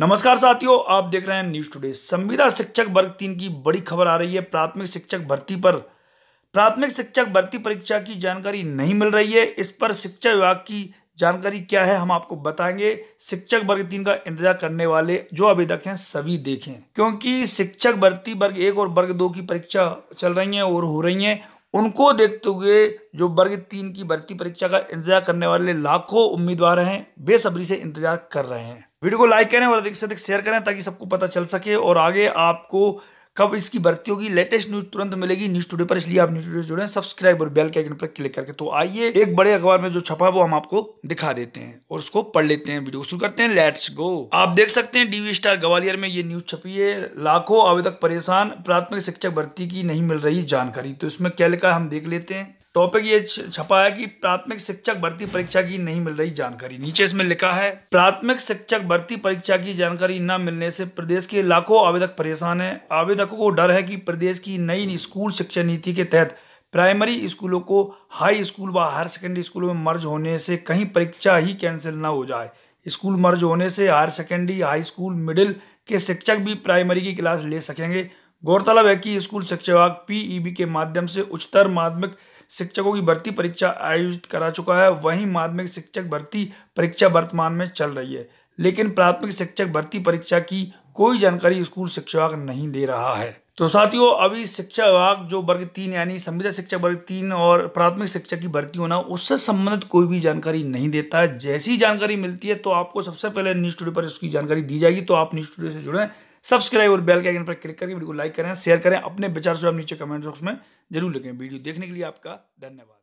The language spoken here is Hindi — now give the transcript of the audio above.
नमस्कार साथियों आप देख रहे हैं न्यूज टुडे संविदा शिक्षक वर्ग तीन की बड़ी खबर आ रही है प्राथमिक शिक्षक भर्ती पर प्राथमिक शिक्षक भर्ती परीक्षा की जानकारी नहीं मिल रही है इस पर शिक्षा विभाग की जानकारी क्या है हम आपको बताएंगे शिक्षक वर्ग तीन का इंतजार करने वाले जो आवेदक हैं सभी देखें क्योंकि शिक्षक भर्ती वर्ग एक और वर्ग दो की परीक्षा चल रही है और हो रही है उनको देखते हुए जो वर्ग तीन की भर्ती परीक्षा का इंतजार करने वाले लाखों उम्मीदवार हैं बेसब्री से इंतजार कर रहे हैं वीडियो को लाइक करें और अधिक से अधिक शेयर करें ताकि सबको पता चल सके और आगे आपको कब इसकी भर्ती होगी लेटेस्ट न्यूज तुरंत मिलेगी न्यूज टूडे पर इसलिए आप न्यूज टूडे जुड़े सब्सक्राइब और बेल के आइकन पर क्लिक करके तो आइए एक बड़े अखबार में जो छपा वो हम आपको दिखा देते हैं और उसको पढ़ लेते हैं वीडियो शुरू करते हैं लेट्स गो आप देख सकते हैं डीवी स्टार ग्वालियर में ये न्यूज छपी है लाखों आवेदक परेशान प्राथमिक शिक्षक भर्ती की नहीं मिल रही जानकारी तो इसमें क्या लिखा हम देख लेते हैं टॉपिक ये छपा है कि प्राथमिक शिक्षक भर्ती परीक्षा की नहीं मिल रही जानकारी नीचे इसमें लिखा है प्राथमिक शिक्षक भर्ती परीक्षा की जानकारी न मिलने से प्रदेश के लाखों आवेदक परेशान है आवेदक शिक्षकों को डर है कि प्रदेश की नई स्कूल शिक्षा नीति के तहत प्राइमरी स्कूलों को हाई स्कूल व हायर सेकेंडरी स्कूलों में मर्ज होने से कहीं परीक्षा ही कैंसिल ना हो जाए स्कूल मर्ज होने से higher secondary high school middle के शिक्षक भी प्राइमरी की क्लास ले सकेंगे गौरतलब है कि स्कूल शिक्षा विभाग पीईबी e के माध्यम से उच्चतर माध्यमिक शिक्षकों की भर्ती परीक्षा आयोजित करा चुका है वहीं माध्यमिक शिक्षक भर्ती परीक्षा वर्तमान में चल रही है लेकिन प्राथमिक शिक्षक भर्ती परीक्षा की कोई जानकारी स्कूल शिक्षा विभाग नहीं दे रहा है तो साथियों अभी शिक्षा विभाग जो वर्ग तीन यानी संविदा शिक्षा वर्ग तीन और प्राथमिक शिक्षा की भर्ती होना उससे संबंधित कोई भी जानकारी नहीं देता है जैसी जानकारी मिलती है तो आपको सबसे पहले न्यूज टूडे पर उसकी जानकारी दी जाएगी तो आप न्यूज टूडे से जुड़े सब्सक्राइब और बेल के आइकन पर क्लिक करके वीडियो को लाइक करें शेयर करें अपने विचार से आप नीचे कमेंट बॉक्स में जरूर लिखें वीडियो देखने के लिए आपका धन्यवाद